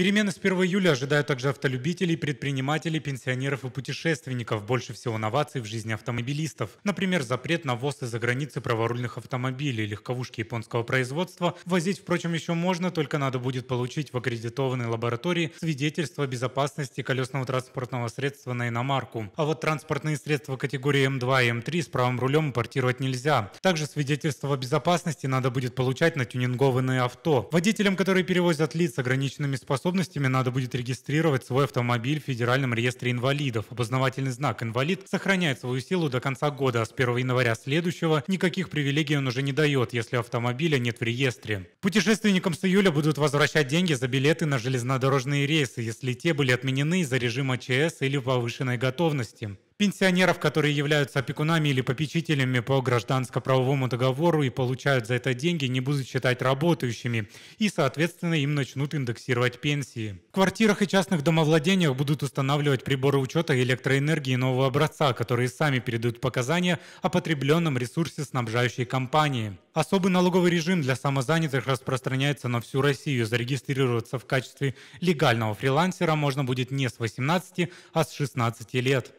Перемены с 1 июля ожидают также автолюбителей, предпринимателей, пенсионеров и путешественников. Больше всего новаций в жизни автомобилистов. Например, запрет на ввоз из-за границы праворульных автомобилей, легковушки японского производства. Возить, впрочем, еще можно, только надо будет получить в аккредитованной лаборатории свидетельство о безопасности колесного транспортного средства на иномарку. А вот транспортные средства категории М2 и М3 с правым рулем импортировать нельзя. Также свидетельство о безопасности надо будет получать на тюнингованные авто. Водителям, которые перевозят лиц с ограниченными способностями, неспособностями надо будет регистрировать свой автомобиль в Федеральном реестре инвалидов. Обознавательный знак «Инвалид» сохраняет свою силу до конца года, а с 1 января следующего никаких привилегий он уже не дает, если автомобиля нет в реестре. Путешественникам с июля будут возвращать деньги за билеты на железнодорожные рейсы, если те были отменены из-за режима ЧС или повышенной готовности пенсионеров, которые являются опекунами или попечителями по гражданско-правовому договору и получают за это деньги, не будут считать работающими, и, соответственно, им начнут индексировать пенсии. В квартирах и частных домовладениях будут устанавливать приборы учета электроэнергии нового образца, которые сами передают показания о потребленном ресурсе снабжающей компании. Особый налоговый режим для самозанятых распространяется на всю Россию. Зарегистрироваться в качестве легального фрилансера можно будет не с 18, а с 16 лет.